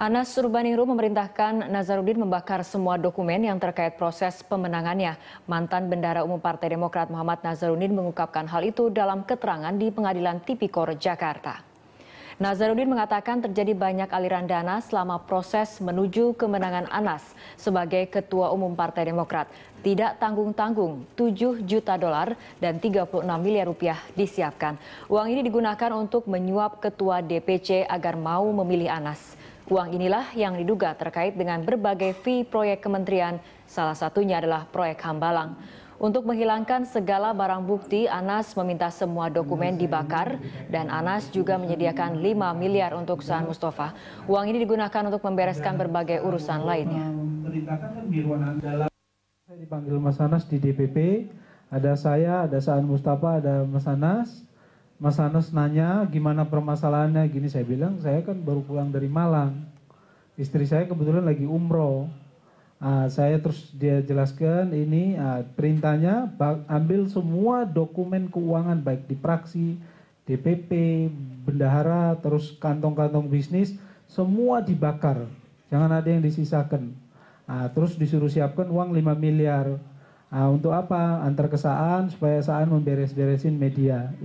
Anas Surbaningrum memerintahkan Nazarudin membakar semua dokumen yang terkait proses pemenangannya. Mantan Bendara Umum Partai Demokrat Muhammad Nazarudin mengungkapkan hal itu dalam keterangan di Pengadilan Tipikor Jakarta. Nazarudin mengatakan terjadi banyak aliran dana selama proses menuju kemenangan Anas sebagai Ketua Umum Partai Demokrat. Tidak tanggung-tanggung, 7 juta dolar dan 36 miliar rupiah disiapkan. Uang ini digunakan untuk menyuap Ketua DPC agar mau memilih Anas. Uang inilah yang diduga terkait dengan berbagai fee proyek kementerian, salah satunya adalah proyek Hambalang. Untuk menghilangkan segala barang bukti, Anas meminta semua dokumen dibakar dan Anas juga menyediakan 5 miliar untuk Saan Mustafa. Uang ini digunakan untuk membereskan berbagai urusan lainnya. Saya dipanggil Mas Anas di DPP, ada saya, ada Saan Mustafa, ada Mas Anas. Mas Anas nanya gimana permasalahannya, gini saya bilang saya kan baru pulang dari Malang, istri saya kebetulan lagi umroh, nah, saya terus dia jelaskan ini nah, perintahnya ambil semua dokumen keuangan baik di praksi, DPP, bendahara, terus kantong-kantong bisnis, semua dibakar, jangan ada yang disisakan. Nah, terus disuruh siapkan uang 5 miliar. Nah, untuk apa? Antar kesaan, supaya Saan memberes-beresin media.